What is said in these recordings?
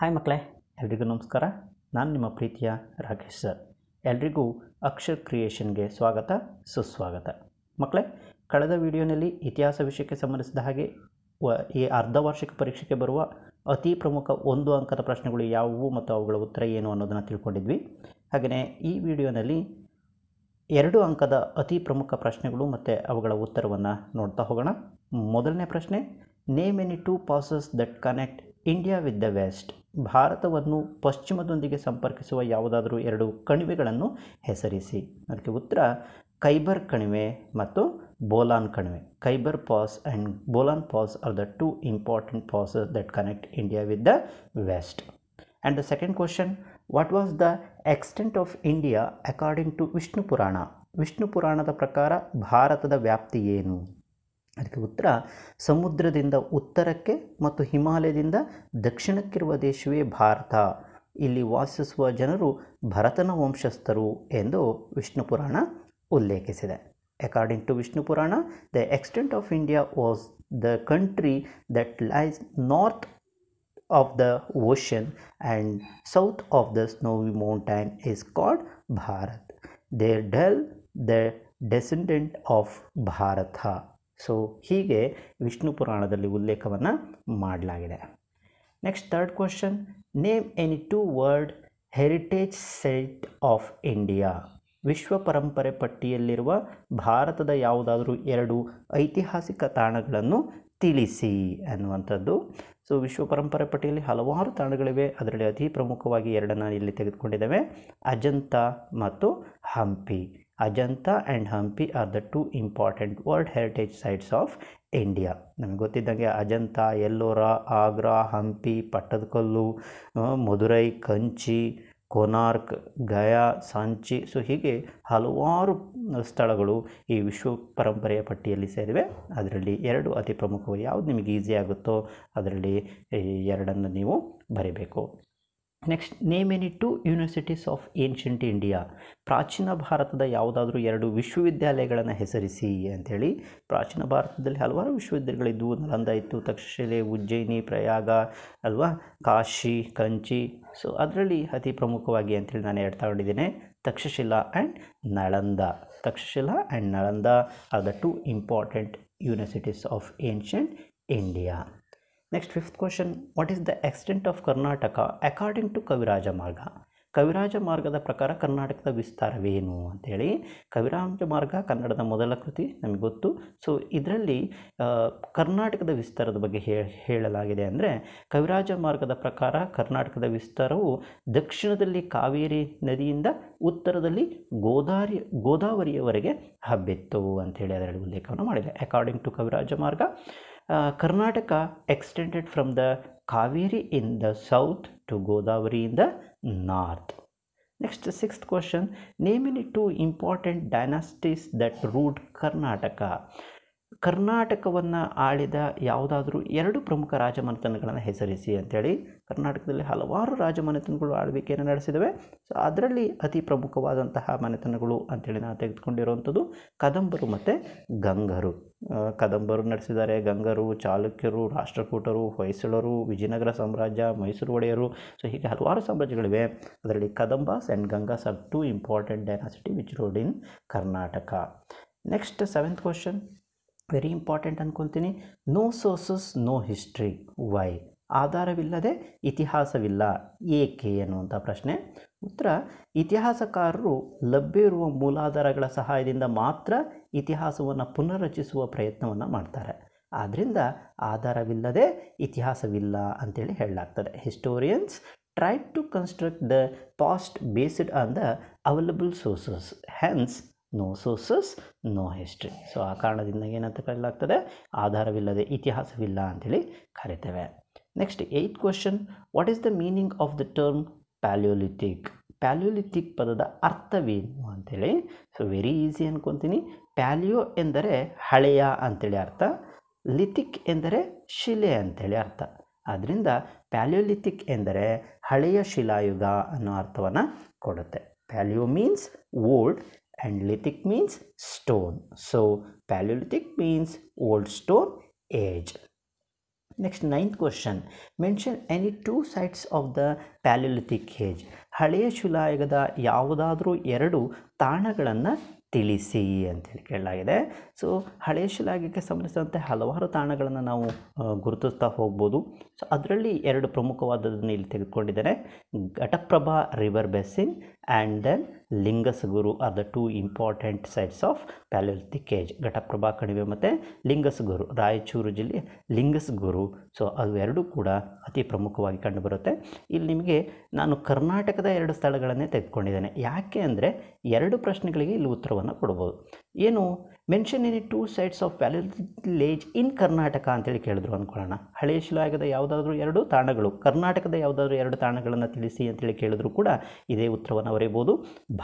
Hi ಮಕ್ಕಳೇ ಎಲ್ರಿಗೂ ನಮಸ್ಕಾರ ನಾನು ನಿಮ್ಮ ಪ್ರೀತಿಯ ರಾಕೇಶ್ ಸರ್ ಎಲ್ರಿಗೂ ಅಕ್ಷರ್ ಕ್ರಿಯೇಷನ್ಗೆ ಸ್ವಾಗತ ಸುಸ್ವಾಗತ ಮಕ್ಕಳೇ ಕಳೆದ ವಿಡಿಯೋನಲ್ಲಿ ಇತಿಹಾಸ ವಿಷಯಕ್ಕೆ ಸಂಬಂಧಿಸಿದ ಹಾಗೆ ವ ಈ ಅರ್ಧವಾರ್ಷಿಕ ಪರೀಕ್ಷೆಗೆ ಬರುವ ಅತಿ ಪ್ರಮುಖ ಒಂದು ಅಂಕದ ಪ್ರಶ್ನೆಗಳು ಯಾವುವು ಮತ್ತು ಅವುಗಳ ಉತ್ತರ ಏನು ಅನ್ನೋದನ್ನು ತಿಳ್ಕೊಂಡಿದ್ವಿ ಹಾಗೆಯೇ ಈ ವಿಡಿಯೋನಲ್ಲಿ ಎರಡು ಅಂಕದ ಅತಿ ಪ್ರಮುಖ ಪ್ರಶ್ನೆಗಳು ಮತ್ತು ಅವುಗಳ ಉತ್ತರವನ್ನು ನೋಡ್ತಾ ಹೋಗೋಣ ಮೊದಲನೇ ಪ್ರಶ್ನೆ name any two passes that connect India with the west ಭಾರತವನ್ನು ಪಶ್ಚಿಮದೊಂದಿಗೆ ಸಂಪರ್ಕಿಸುವ ಯಾವುದಾದರೂ ಎರಡು ಕಣಿವೆಗಳನ್ನು ಹೆಸರಿಸಿ ಅದಕ್ಕೆ ಉತ್ತರ ಕೈಬರ್ ಕಣಿವೆ ಮತ್ತು ಬೋಲಾನ್ ಕಣಿವೆ Khyber pass and Bolan pass are the two important passes that connect India with the west and the second question what was the extent of India according to Vishnu Purana Vishnu ಪುರಾಣದ ಪ್ರಕಾರ ಭಾರತದ ವ್ಯಾಪ್ತಿ ಏನು ಅದಕ್ಕೆ ಉತ್ತರ ಸಮುದ್ರದಿಂದ ಉತ್ತರಕ್ಕೆ ಮತ್ತು ಹಿಮಾಲಯದಿಂದ ದಕ್ಷಿಣಕ್ಕಿರುವ ದೇಶವೇ ಭಾರತ ಇಲ್ಲಿ ವಾಸಿಸುವ ಜನರು ಭರತನ ವಂಶಸ್ಥರು ಎಂದು ವಿಷ್ಣು ಪುರಾಣ ಉಲ್ಲೇಖಿಸಿದೆ according to Vishnu Purana the extent of India was the country that lies north of the ocean and south of the snowy mountain is called Bharat there dwell the descendant of Bharata so ಹೀಗೆ ವಿಷ್ಣು ಪುರಾಣದಲ್ಲಿ ಉಲ್ಲೇಖವನ್ನು ಮಾಡಲಾಗಿದೆ next third question name any two world heritage site of India ವಿಶ್ವ ಪರಂಪರೆ ಪಟ್ಟಿಯಲ್ಲಿರುವ ಭಾರತದ ಯಾವುದಾದರೂ ಎರಡು ಐತಿಹಾಸಿಕ ತಾಣಗಳನ್ನು ತಿಳಿಸಿ ಅನ್ನುವಂಥದ್ದು ಸೊ ವಿಶ್ವ ಪರಂಪರೆ ಪಟ್ಟಿಯಲ್ಲಿ ಹಲವಾರು ತಾಣಗಳಿವೆ ಅದರಲ್ಲಿ ಅತಿ ಪ್ರಮುಖವಾಗಿ ಎರಡನ್ನು ಇಲ್ಲಿ ತೆಗೆದುಕೊಂಡಿದ್ದಾವೆ ಅಜಂತ ಮತ್ತು Hampi Ajanta and Hampi are the two important world heritage sites of India ನಮಗೆ ಗೊತ್ತಿದ್ದಂಗೆ ಅಜಂತಾ ಎಲ್ಲೋರಾ ಆಗ್ರಾ ಹಂಪಿ ಪಟ್ಟದಕಲ್ಲು ಮಧುರೈ ಕಂಚಿ ಕೋನಾರ್ಕ್ ಗಯಾ ಸಾಂಚಿ ಸೊ ಹೀಗೆ ಹಲವಾರು ಸ್ಥಳಗಳು ಈ ವಿಶ್ವ ಪರಂಪರೆಯ ಪಟ್ಟಿಯಲ್ಲಿ ಸೇರಿವೆ ಅದರಲ್ಲಿ ಎರಡು ಅತಿ ಪ್ರಮುಖವು ಯಾವುದು ನಿಮಗೆ ಈಸಿ ಆಗುತ್ತೋ ಅದರಲ್ಲಿ ಎರಡನ್ನು ನೀವು ಬರೀಬೇಕು next name any two universities of ancient India ಪ್ರಾಚೀನ ಭಾರತದ ಯಾವುದಾದ್ರೂ ಎರಡು ವಿಶ್ವವಿದ್ಯಾಲಯಗಳನ್ನು ಹೆಸರಿಸಿ ಅಂಥೇಳಿ ಪ್ರಾಚೀನ ಭಾರತದಲ್ಲಿ ಹಲವಾರು ವಿಶ್ವವಿದ್ಯಾಲಯಗಳಿದ್ದವು ನಲಂದ ಇತ್ತು ತಕ್ಷಶಿಲೆ ಉಜ್ಜಯಿನಿ ಪ್ರಯಾಗ ಅಲ್ವಾ ಕಾಶಿ ಕಂಚಿ ಸೊ ಅದರಲ್ಲಿ ಅತಿ ಪ್ರಮುಖವಾಗಿ ಅಂಥೇಳಿ ನಾನು ಹೇಳ್ತಾ ಹೊಂಡಿದ್ದೇನೆ Takshashila and Nalanda Takshashila and Nalanda are the two important universities of ancient India next fifth question what is the extent of Karnataka according to Kaviraja Marga ಕವಿರಾಜ ಮಾರ್ಗದ ಪ್ರಕಾರ ಕರ್ನಾಟಕದ ವಿಸ್ತಾರವೇನು ಅಂಥೇಳಿ ಕವಿರಾಜ ಮಾರ್ಗ ಕನ್ನಡದ ಮೊದಲ ಕೃತಿ ನಮಗೆ ಗೊತ್ತು ಸೊ ಇದರಲ್ಲಿ ಕರ್ನಾಟಕದ ವಿಸ್ತಾರದ ಬಗ್ಗೆ ಹೇಳಲಾಗಿದೆ ಅಂದರೆ ಕವಿರಾಜ ಮಾರ್ಗದ ಪ್ರಕಾರ ಕರ್ನಾಟಕದ ವಿಸ್ತಾರವು ದಕ್ಷಿಣದಲ್ಲಿ ಕಾವೇರಿ ನದಿಯಿಂದ ಉತ್ತರದಲ್ಲಿ ಗೋದಾರಿ ಗೋದಾವರಿಯವರೆಗೆ ಹಬ್ಬಿತ್ತು ಅಂಥೇಳಿ ಅದರಲ್ಲಿ ಉಲ್ಲೇಖವನ್ನು ಮಾಡಿದೆ according to Kaviraja Marga Karnataka extended from the Kaveri in the south to Godavari in the north next sixth question name in it two important dynasties that ruled Karnataka ಕರ್ನಾಟಕವನ್ನು ಆಳಿದ ಯಾವುದಾದ್ರೂ ಎರಡು ಪ್ರಮುಖ ರಾಜಮನೆತನಗಳನ್ನು ಹೆಸರಿಸಿ ಅಂತೇಳಿ ಕರ್ನಾಟಕದಲ್ಲಿ ಹಲವಾರು ರಾಜಮನೆತನಗಳು ಆಳ್ವಿಕೆಯನ್ನು ನಡೆಸಿದವೆ ಸೊ ಅದರಲ್ಲಿ ಅತಿ ಪ್ರಮುಖವಾದಂತಹ ಮನೆತನಗಳು ಅಂತೇಳಿ ನಾನು ತೆಗೆದುಕೊಂಡಿರುವಂಥದ್ದು ಕದಂಬರು ಮತ್ತು ಗಂಗರು ಕದಂಬರು ನಡೆಸಿದ್ದಾರೆ ಗಂಗರು ಚಾಲುಕ್ಯರು ರಾಷ್ಟ್ರಕೂಟರು ಹೊಯ್ಸಳರು ವಿಜಯನಗರ ಸಾಮ್ರಾಜ್ಯ ಮೈಸೂರು ಒಡೆಯರು ಸೊ ಹೀಗೆ ಹಲವಾರು ಸಾಮ್ರಾಜ್ಯಗಳಿವೆ ಅದರಲ್ಲಿ Kadambas and Gangas are two important dynasty which ruled in Karnataka next seventh question very important ಅಂದ್ಕೊತೀನಿ no sources no history why ಆಧಾರವಿಲ್ಲದೆ ಇತಿಹಾಸವಿಲ್ಲ ಏಕೆ ಅನ್ನುವಂಥ ಪ್ರಶ್ನೆ ಉತ್ತರ ಇತಿಹಾಸಕಾರರು ಲಭ್ಯವಿರುವ ಮೂಲಾಧಾರಗಳ ಸಹಾಯದಿಂದ ಮಾತ್ರ ಇತಿಹಾಸವನ್ನು ಪುನರ್ರಚಿಸುವ ಪ್ರಯತ್ನವನ್ನು ಮಾಡ್ತಾರೆ ಆದ್ದರಿಂದ ಆಧಾರವಿಲ್ಲದೆ ಇತಿಹಾಸವಿಲ್ಲ ಅಂತೇಳಿ ಹೇಳಲಾಗ್ತದೆ historians try to construct the past based on the available sources hence no sources no history so ಆ ಕಾರಣದಿಂದ ಏನಂತ ಕರೆಯಲಾಗ್ತದೆ ಆಧಾರವಿಲ್ಲದೆ ಇತಿಹಾಸವಿಲ್ಲ ಅಂತೇಳಿ ಕರಿತೇವೆ next eighth question what is the meaning of the term palaeolithic palaeolithic ಪದದ ಅರ್ಥವೇನು ಅಂಥೇಳಿ ಸೊ ವೆರಿ ಈಸಿ ಅಂದ್ಕೊತೀನಿ ಪ್ಯಾಲಿಯೋ ಎಂದರೆ ಹಳೆಯ ಅಂಥೇಳಿ ಅರ್ಥ ಲಿಥಿಕ್ ಎಂದರೆ ಶಿಲೆ ಅಂಥೇಳಿ ಅರ್ಥ ಆದ್ದರಿಂದ ಪ್ಯಾಲಿಯೋಲಿಥಿಕ್ ಎಂದರೆ ಹಳೆಯ ಶಿಲಾಯುಗ ಅನ್ನೋ ಅರ್ಥವನ್ನು ಕೊಡುತ್ತೆ palaeo means old and lithic means stone so palaeolithic means old stone age next ninth question mention any two sides of the palaeolithic age ಹಳೆಯ ಶಿಲಾಯುಗದ ಯಾವುದಾದರೂ ಎರಡು ತಾಣಗಳನ್ನು ತಿಳಿಸಿ ಅಂತೇಳಿ ಕೇಳಲಾಗಿದೆ ಸೊ ಹಳೆಯ ಶಿಲಾಯುಗಕ್ಕೆ ಸಂಬಂಧಿಸಿದಂತೆ ಹಲವಾರು ತಾಣಗಳನ್ನು ನಾವು ಗುರುತಿಸ್ತಾ ಹೋಗ್ಬೋದು ಸೊ ಅದರಲ್ಲಿ ಎರಡು ಪ್ರಮುಖವಾದದನ್ನು ಇಲ್ಲಿ ತೆಗೆದುಕೊಂಡಿದ್ದಾರೆ Ghataprabha river basin and then Lingasugur are the two important sites of palaeolithic age Ghataprabha ಕಣಿವೆ ಮತ್ತು ಲಿಂಗಸಗುರು ರಾಯಚೂರು ಜಿಲ್ಲೆ ಲಿಂಗಸಗುರು ಸೊ ಅದು ಎರಡೂ ಕೂಡ ಅತಿ ಪ್ರಮುಖವಾಗಿ ಕಂಡುಬರುತ್ತೆ ಇಲ್ಲಿ ನಿಮಗೆ ನಾನು ಕರ್ನಾಟಕದ ಎರಡು ಸ್ಥಳಗಳನ್ನೇ ತೆಗೆದುಕೊಂಡಿದ್ದೇನೆ ಯಾಕೆ ಅಂದರೆ ಎರಡು ಪ್ರಶ್ನೆಗಳಿಗೆ ಇಲ್ಲಿ ಉತ್ತರವನ್ನು ಕೊಡ್ಬೋದು ಏನು mention any two sides of age in Karnataka ಅಂತೇಳಿ ಕೇಳಿದ್ರು ಅಂದ್ಕೊಳ್ಳೋಣ ಹಳೆಯ ಶಿಲಾಯದ ಯಾವುದಾದ್ರೂ ಎರಡು ತಾಣಗಳು ಕರ್ನಾಟಕದ ಯಾವುದಾದ್ರೂ ಎರಡು ತಾಣಗಳನ್ನು ತಿಳಿಸಿ ಅಂತೇಳಿ ಕೇಳಿದ್ರು ಕೂಡ ಇದೇ ಉತ್ತರವನ್ನು ಬರೆಯಬಹುದು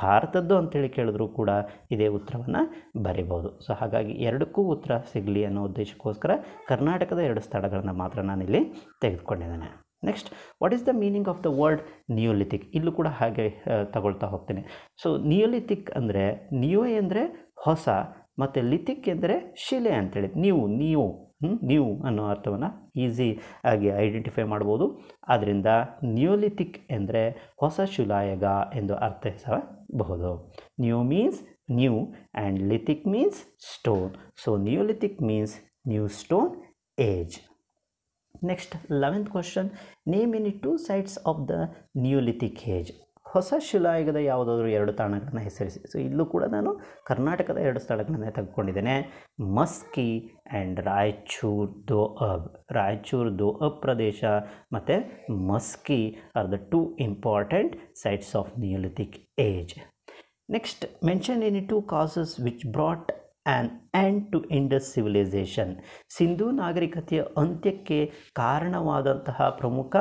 ಭಾರತದ್ದು ಅಂತೇಳಿ ಕೇಳಿದ್ರು ಕೂಡ ಇದೇ ಉತ್ತರವನ್ನು ಬರೆಯಬಹುದು ಸೊ ಹಾಗಾಗಿ ಎರಡಕ್ಕೂ ಉತ್ತರ ಸಿಗಲಿ ಅನ್ನೋ ಉದ್ದೇಶಕ್ಕೋಸ್ಕರ ಕರ್ನಾಟಕದ ಎರಡು ಸ್ಥಳಗಳನ್ನು ಮಾತ್ರ ನಾನಿಲ್ಲಿ ತೆಗೆದುಕೊಂಡಿದ್ದೇನೆ next what is the meaning of the word neolithic ಇಲ್ಲೂ ಕೂಡ ಹಾಗೆ ತಗೊಳ್ತಾ ಹೋಗ್ತೇನೆ ಸೊ ನಿಯೋಲಿಥಿಕ್ ಅಂದರೆ ನಿಯೋ ಅಂದರೆ ಹೊಸ ಮತ್ತು ಲಿಥಿಕ್ ಎಂದರೆ ಶಿಲೆ ಅಂತೇಳಿ ನೀವು ನೀವು ನೀವು ಅನ್ನೋ ಅರ್ಥವನ್ನು ಈಸಿ ಆಗಿ ಐಡೆಂಟಿಫೈ ಮಾಡ್ಬೋದು ಆದ್ದರಿಂದ ನಿಯೋಲಿಥಿಕ್ ಎಂದರೆ ಹೊಸ ಶಿಲಾಯಗ ಎಂದು ಅರ್ಥೈಸಬಹುದು new means new and lithic means stone so neolithic means new stone age next eleventh question name any two sides of the neolithic age ಹೊಸ ಶಿಲಾಯುಗದ ಯಾವುದಾದ್ರೂ ಎರಡು ತಾಣಗಳನ್ನು ಹೆಸರಿಸಿ ಸೊ ಇಲ್ಲೂ ಕೂಡ ನಾನು ಕರ್ನಾಟಕದ ಎರಡು ಸ್ಥಳಗಳನ್ನು ತೆಗೆದುಕೊಂಡಿದ್ದೇನೆ ಮಸ್ಕಿ ಆ್ಯಂಡ್ ರಾಯಚೂರ್ ದೋ ಅಬ್ ರಾಯಚೂರ್ ದೋ ಅಬ್ ಪ್ರದೇಶ ಮತ್ತು Maski are the two important sites of neolithic age next mention any two causes which brought an end to Indus civilisation Sindhu ನಾಗರಿಕತೆಯ ಅಂತ್ಯಕ್ಕೆ ಕಾರಣವಾದಂತಹ ಪ್ರಮುಖ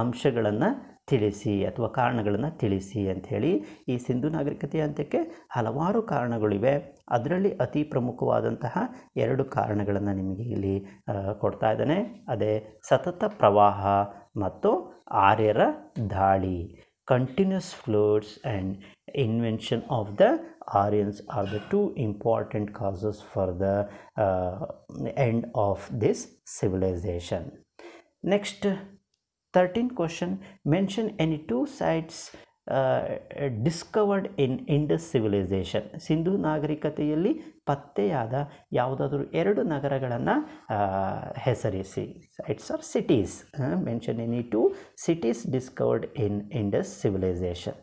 ಅಂಶಗಳನ್ನು ತಿಳಿಸಿ ಅಥವಾ ಕಾರಣಗಳನ್ನು ತಿಳಿಸಿ ಅಂಥೇಳಿ ಈ ಸಿಂಧು ನಾಗರಿಕತೆಯ ಅಂತ್ಯಕ್ಕೆ ಹಲವಾರು ಕಾರಣಗಳಿವೆ ಅದರಲ್ಲಿ ಅತಿ ಪ್ರಮುಖವಾದಂತಹ ಎರಡು ಕಾರಣಗಳನ್ನು ನಿಮಗೆ ಇಲ್ಲಿ ಕೊಡ್ತಾ ಇದ್ದಾನೆ ಅದೇ ಸತತ ಪ್ರವಾಹ ಮತ್ತು ಆರ್ಯರ ದಾಳಿ continuous floods and invasion of the Aryans are the two important causes for the end of this civilisation next 13 question mention any two sites uh, discovered in Indus civilisation Sindhu ನಾಗರಿಕತೆಯಲ್ಲಿ ಪತ್ತೆಯಾದ ಯಾವುದಾದ್ರೂ ಎರಡು ನಗರಗಳನ್ನು ಹೆಸರಿಸಿ sites or cities mention any two cities discovered in Indus civilisation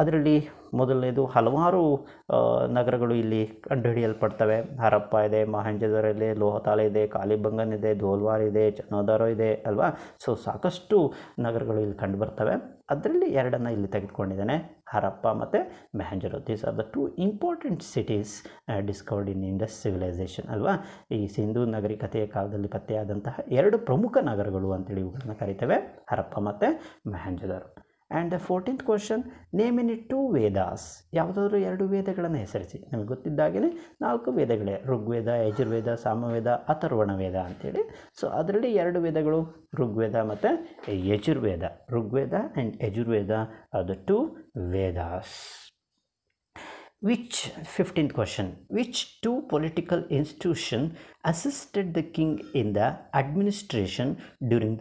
ಅದರಲ್ಲಿ ಮೊದಲನೇದು ಹಲವಾರು ನಗರಗಳು ಇಲ್ಲಿ ಕಂಡುಹಿಡಿಯಲ್ಪಡ್ತವೆ ಹರಪ್ಪ ಇದೆ ಮೊಹೆಂಜೊದಾರೋ ಇದೆ ಲೋಹತಾಲ ಇದೆ ಕಾಲಿಬಂಗನ್ ಇದೆ ಧೋಲ್ವಾರ್ ಇದೆ ಚನ್ನೋದಾರೋ ಇದೆ ಅಲ್ವಾ ಸೊ ಸಾಕಷ್ಟು ನಗರಗಳು ಇಲ್ಲಿ ಕಂಡುಬರ್ತವೆ ಅದರಲ್ಲಿ ಎರಡನ್ನು ಇಲ್ಲಿ ತೆಗೆದುಕೊಂಡಿದ್ದೇನೆ ಹರಪ್ಪ ಮತ್ತು Mohenjodaro these are the two important cities discovered in Indus civilisation ಅಲ್ವಾ ಈ ಸಿಂಧೂ ನಾಗರಿಕತೆಯ ಕಾಲದಲ್ಲಿ ಪತ್ತೆಯಾದಂತಹ ಎರಡು ಪ್ರಮುಖ ನಗರಗಳು ಅಂತೇಳಿ ಇವುಗಳನ್ನು ಕರಿತೇವೆ ಹರಪ್ಪ ಮತ್ತು Mohenjodaro and the fourteenth question name any two Vedas ಯಾವುದಾದ್ರೂ ಎರಡು ವೇದಗಳನ್ನು ಹೆಸರಿಸಿ ನಮಗೆ ಗೊತ್ತಿದ್ದಾಗಲೇ ನಾಲ್ಕು ವೇದಗಳೇ ಋಗ್ವೇದ ಯಜುರ್ವೇದ ಸಾಮವೇದ ಅಥರ್ವಣ ವೇದ ಅಂತೇಳಿ ಸೊ ಅದರಲ್ಲಿ ಎರಡು ವೇದಗಳು ಋಗ್ವೇದ ಮತ್ತು Yajurveda Rigveda and Yajurveda are the two Vedas which fifteenth question which two political institution assisted the king in the administration during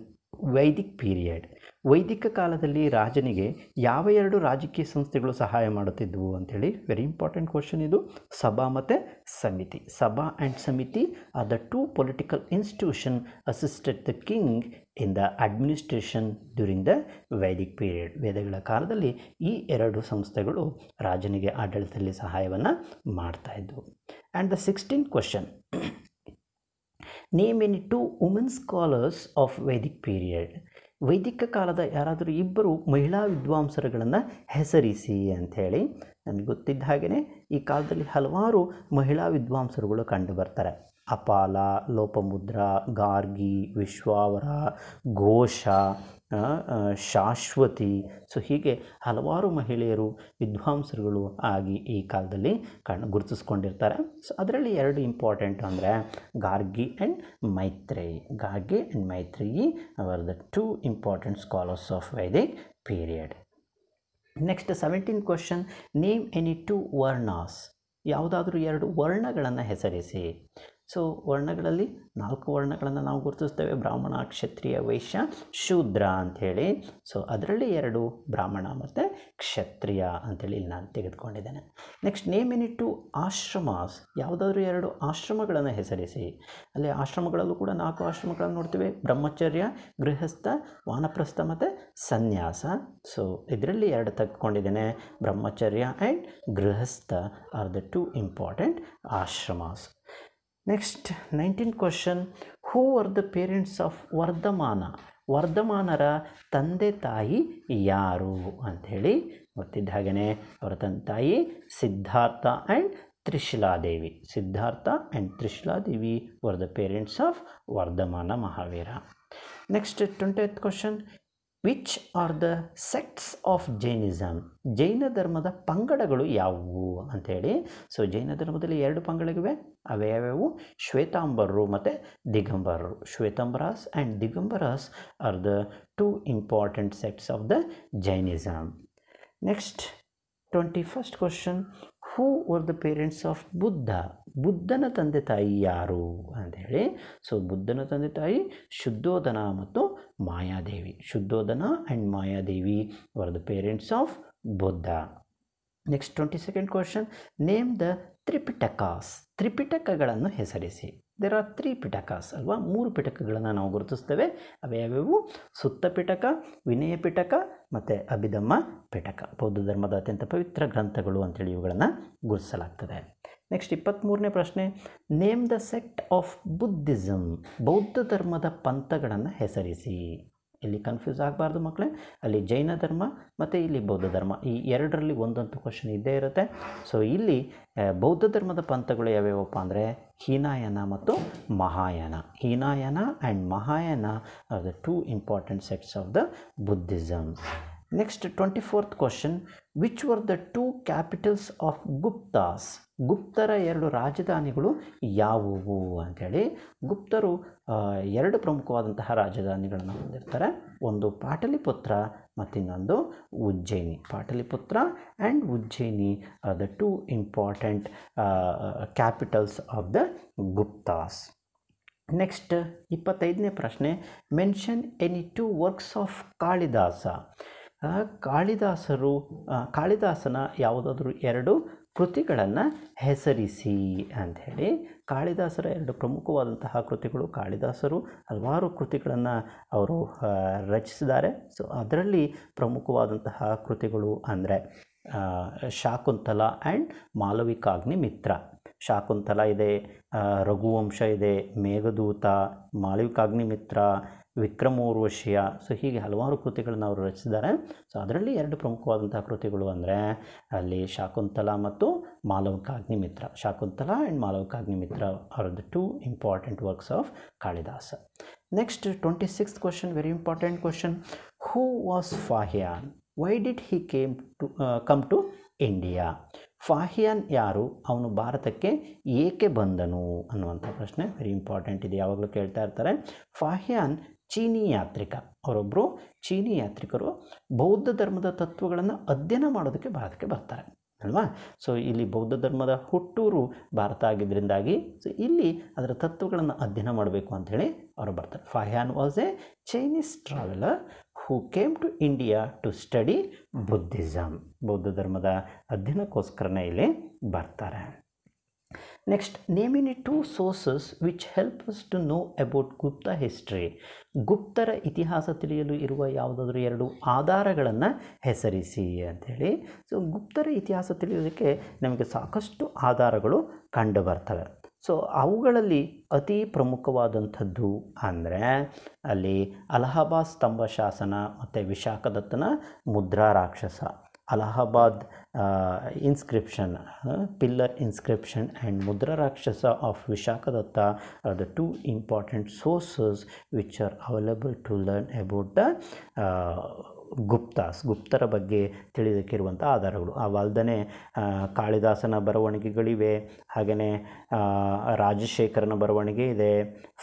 Vedic period ವೈದಿಕ ಕಾಲದಲ್ಲಿ ರಾಜನಿಗೆ ಯಾವ ಎರಡು ರಾಜಕೀಯ ಸಂಸ್ಥೆಗಳು ಸಹಾಯ ಮಾಡುತ್ತಿದ್ದವು ಅಂಥೇಳಿ ವೆರಿ ಇಂಪಾರ್ಟೆಂಟ್ ಕ್ವಶನ್ ಇದು ಸಭಾ ಮತ್ತು ಸಮಿತಿ Sabha and Samiti are the two political institution assisted the king in the administration during the Vedic period ವೇದಗಳ ಕಾಲದಲ್ಲಿ ಈ ಎರಡು ಸಂಸ್ಥೆಗಳು ರಾಜನಿಗೆ ಆಡಳಿತದಲ್ಲಿ ಸಹಾಯವನ್ನು ಮಾಡ್ತಾ ಇದ್ದವು and the sixteen question name any two women scholars of Vedic period ವೈದಿಕ ಕಾಲದ ಯಾರಾದರೂ ಇಬ್ಬರು ಮಹಿಳಾ ವಿದ್ವಾಂಸರುಗಳನ್ನು ಹೆಸರಿಸಿ ಅಂಥೇಳಿ ನನಗೆ ಗೊತ್ತಿದ್ದ ಹಾಗೆಯೇ ಈ ಕಾಲದಲ್ಲಿ ಹಲವಾರು ಮಹಿಳಾ ವಿದ್ವಾಂಸರುಗಳು ಕಂಡು ಅಪಾಲ ಲೋಪಮುದ್ರ ಗಾರ್ಗಿ ವಿಶ್ವಾವರ ಘೋಷ ಶಾಶ್ವತಿ ಸೊ ಹೀಗೆ ಹಲವಾರು ಮಹಿಳೆಯರು ವಿದ್ವಾಂಸರುಗಳು ಆಗಿ ಈ ಕಾಲದಲ್ಲಿ ಕಣ್ ಗುರುತಿಸ್ಕೊಂಡಿರ್ತಾರೆ ಸೊ ಅದರಲ್ಲಿ ಎರಡು ಇಂಪಾರ್ಟೆಂಟ್ ಅಂದರೆ Gargi and Maitreyi Gargi and Maitreyi are the two important scholars of Vedic period next seventeen question name any two varnas ಯಾವುದಾದ್ರೂ ಎರಡು ವರ್ಣಗಳನ್ನು ಹೆಸರಿಸಿ ಸೊ ವರ್ಣಗಳಲ್ಲಿ ನಾಲ್ಕು ವರ್ಣಗಳನ್ನು ನಾವು ಗುರುತಿಸ್ತೇವೆ ಬ್ರಾಹ್ಮಣ ಕ್ಷತ್ರಿಯ ವೈಶ್ಯ ಶೂದ್ರ ಅಂಥೇಳಿ ಸೊ ಅದರಲ್ಲಿ ಎರಡು ಬ್ರಾಹ್ಮಣ ಮತ್ತು ಕ್ಷತ್ರಿಯ ಅಂತೇಳಿ ಇಲ್ಲಿ ನಾನು ತೆಗೆದುಕೊಂಡಿದ್ದೇನೆ next name any two ashramas ಯಾವುದಾದ್ರೂ ಎರಡು ಆಶ್ರಮಗಳನ್ನು ಹೆಸರಿಸಿ ಅಲ್ಲಿ ಆಶ್ರಮಗಳಲ್ಲೂ ಕೂಡ ನಾಲ್ಕು ಆಶ್ರಮಗಳನ್ನು ನೋಡ್ತೀವಿ ಬ್ರಹ್ಮಚರ್ಯ ಗೃಹಸ್ಥ ವಾನಪ್ರಸ್ಥ ಮತ್ತು ಸನ್ಯಾಸ ಸೊ ಇದರಲ್ಲಿ ಎರಡು ತೆಗೆದುಕೊಂಡಿದ್ದೇನೆ Brahmacharya and Grihastha are the two important ashramas next nineteen question who are the parents of Vardhamana ವರ್ಧಮಾನರ ತಂದೆ ತಾಯಿ ಯಾರು ಅಂಥೇಳಿ ಗೊತ್ತಿದ್ದ ಹಾಗೆಯೇ ಅವರ ತಂದೆ ತಾಯಿ Siddhartha and Trishaladevi Siddhartha and Trishaladevi were the parents of Vardhamana Mahavira next twenty question which are the sects of Jainism ಜೈನ ಧರ್ಮದ ಪಂಗಡಗಳು ಯಾವುವು ಅಂಥೇಳಿ ಸೊ ಜೈನ ಧರ್ಮದಲ್ಲಿ ಎರಡು ಪಂಗಡಗಳಿವೆ ಅವೇ ಯಾವ್ಯಾವು ಶ್ವೇತಾಂಬರರು ಮತ್ತು ದಿಗಂಬರರು Shvetambaras and Digambaras are the two important sects of the Jainism next twenty first question who were the parents of Buddha ಬುದ್ಧನ ತಂದೆ ತಾಯಿ ಯಾರು ಹೇಳಿ ಸೊ ಬುದ್ಧನ ತಂದೆ ತಾಯಿ ಶುದ್ಧೋದನ ಮತ್ತು Mayadevi Shuddhodana and Mayadevi were the parents of Buddha next twenty second question name the Tripitakas ತ್ರಿಪಿಟಕಗಳನ್ನು ಹೆಸರಿಸಿ ದೇರ್ ಆರ್ ತ್ರೀ ಪಿಟಕಾಸ್ ಅಲ್ವಾ ಮೂರು ಪಿಟಕಗಳನ್ನು ನಾವು ಗುರುತಿಸ್ತೇವೆ ಅವ್ಯಾವ್ಯಾವು ಸುತ್ತ ಪಿಟಕ ವಿನಯ ಪಿಟಕ ಮತ್ತು ಅಭಿದಮ್ಮ ಪಿಟಕ ಬೌದ್ಧ ಧರ್ಮದ ಅತ್ಯಂತ ಪವಿತ್ರ ಗ್ರಂಥಗಳು ಅಂತೇಳಿ ಇವುಗಳನ್ನು ಗುರುತಿಸಲಾಗ್ತದೆ ನೆಕ್ಸ್ಟ್ ಇಪ್ಪತ್ತ್ಮೂರನೇ ಪ್ರಶ್ನೆ name the sect of Buddhism ಬೌದ್ಧ ಧರ್ಮದ ಪಂಥಗಳನ್ನು ಹೆಸರಿಸಿ ಇಲ್ಲಿ ಕನ್ಫ್ಯೂಸ್ ಆಗಬಾರ್ದು ಮಕ್ಕಳೇ ಅಲ್ಲಿ ಜೈನ ಧರ್ಮ ಮತ್ತು ಇಲ್ಲಿ ಬೌದ್ಧ ಧರ್ಮ ಈ ಎರಡರಲ್ಲಿ ಒಂದೊಂದು ಕ್ವಶನ್ ಇದ್ದೇ ಇರುತ್ತೆ ಸೊ ಇಲ್ಲಿ ಬೌದ್ಧ ಧರ್ಮದ ಪಂಥಗಳು ಯಾವ್ಯಾವಪ್ಪ ಅಂದರೆ ಹೀನಾಯನ ಮತ್ತು Mahayana Hinayana and Mahayana are the two important sects of the Buddhism next twenty fourth question which were the two capitals of Guptas ಗುಪ್ತರ ಎರಡು ರಾಜಧಾನಿಗಳು ಯಾವುವು ಅಂಥೇಳಿ ಗುಪ್ತರು ಎರಡು ಪ್ರಮುಖವಾದಂತಹ ರಾಜಧಾನಿಗಳನ್ನು ಹೊಂದಿರ್ತಾರೆ ಒಂದು ಪಾಟಲಿಪುತ್ರ ಮತ್ತಿನ್ನೊಂದು Ujjayini Pataliputra and Ujjayini are the two important capitals of the Guptas next ಇಪ್ಪತ್ತೈದನೇ ಪ್ರಶ್ನೆ mention any two works of Kalidasa ಕಾಳಿದಾಸರು ಕಾಳಿದಾಸನ ಯಾವುದಾದ್ರೂ ಎರಡು ಕೃತಿಗಳನ್ನು ಹೆಸರಿಸಿ ಅಂಥೇಳಿ ಕಾಳಿದಾಸರ ಎರಡು ಪ್ರಮುಖವಾದಂತಹ ಕೃತಿಗಳು ಕಾಳಿದಾಸರು ಹಲವಾರು ಕೃತಿಗಳನ್ನು ಅವರು ರಚಿಸಿದ್ದಾರೆ ಸೊ ಅದರಲ್ಲಿ ಪ್ರಮುಖವಾದಂತಹ ಕೃತಿಗಳು ಅಂದರೆ ಶಾಕುಂತಲ ಆ್ಯಂಡ್ ಮಾಲವಿಕಾಗ್ನಿ ಮಿತ್ರ ಶಾಕುಂತಲ ಇದೆ ರಘುವಂಶ ಇದೆ ಮೇಘದೂತ ಮಾಲವಿಕಾಗ್ನಿ ಮಿತ್ರ ವಿಕ್ರಮೋರ್ವಶಿಯ ಸೊ ಹೀಗೆ ಹಲವಾರು ಕೃತಿಗಳನ್ನು ಅವರು ರಚಿಸಿದ್ದಾರೆ ಸೊ ಅದರಲ್ಲಿ ಎರಡು ಪ್ರಮುಖವಾದಂತಹ ಕೃತಿಗಳು ಅಂದರೆ ಅಲ್ಲಿ ಶಾಕುಂತಲ ಮತ್ತು Malavikagnimitra Shakuntala and Malavikagnimitra are the two important works of Kalidasa next twenty sixth question very important question who was Fahien why did he came to come to India Fahien ಯಾರು ಅವನು ಭಾರತಕ್ಕೆ ಏಕೆ ಬಂದನು ಅನ್ನುವಂಥ ಪ್ರಶ್ನೆ ವೆರಿ ಇಂಪಾರ್ಟೆಂಟ್ ಇದೆ ಯಾವಾಗಲೂ ಕೇಳ್ತಾ ಇರ್ತಾರೆ ಫಾಹಿಯಾನ್ ಚೀನಿ ಯಾತ್ರಿಕ ಅವರೊಬ್ಬರು ಚೀನಿ ಯಾತ್ರಿಕರು ಬೌದ್ಧ ಧರ್ಮದ ತತ್ವಗಳನ್ನು ಅಧ್ಯಯನ ಮಾಡೋದಕ್ಕೆ ಭಾರತಕ್ಕೆ ಬರ್ತಾರೆ ಅಲ್ವಾ ಸೊ ಇಲ್ಲಿ ಬೌದ್ಧ ಧರ್ಮದ ಹುಟ್ಟೂರು ಭಾರತ ಆಗಿದ್ದರಿಂದಾಗಿ ಸೊ ಇಲ್ಲಿ ಅದರ ತತ್ವಗಳನ್ನು ಅಧ್ಯಯನ ಮಾಡಬೇಕು ಅಂಥೇಳಿ ಅವರು ಬರ್ತಾರೆ Fahien was a Chinese traveller who came to India to study Buddhism ಬೌದ್ಧ ಧರ್ಮದ ಅಧ್ಯಯನಕ್ಕೋಸ್ಕರನೇ ಇಲ್ಲಿ ಬರ್ತಾರೆ next name any two sources which help us to know about Gupta history ಗುಪ್ತರ ಇತಿಹಾಸ ತಿಳಿಯಲು ಇರುವ ಯಾವುದಾದ್ರೂ ಎರಡು ಆಧಾರಗಳನ್ನು ಹೆಸರಿಸಿ ಅಂಥೇಳಿ ಸೊ ಗುಪ್ತರ ಇತಿಹಾಸ ತಿಳಿಯೋದಕ್ಕೆ ನಮಗೆ ಸಾಕಷ್ಟು ಆಧಾರಗಳು ಕಂಡು ಬರ್ತವೆ ಸೊ ಅವುಗಳಲ್ಲಿ ಅತಿ ಪ್ರಮುಖವಾದಂಥದ್ದು ಅಂದರೆ ಅಲ್ಲಿ ಅಲಹಾಬಾದ್ ಸ್ತಂಭ ಶಾಸನ ಮತ್ತು ವಿಶಾಖದತ್ತನ Mudrarakshasa Allahabad inscription pillar inscription and Mudrarakshasa of Vishakhadatta are the two important sources which are available to learn about the Guptas ಗುಪ್ತರ ಬಗ್ಗೆ ತಿಳಿದಕ್ಕಿರುವಂಥ ಆಧಾರಗಳು ಅವಲ್ದನೆ ಕಾಳಿದಾಸನ ಬರವಣಿಗೆಗಳಿವೆ ಹಾಗೆಯೇ ರಾಜಶೇಖರನ ಬರವಣಿಗೆ ಇದೆ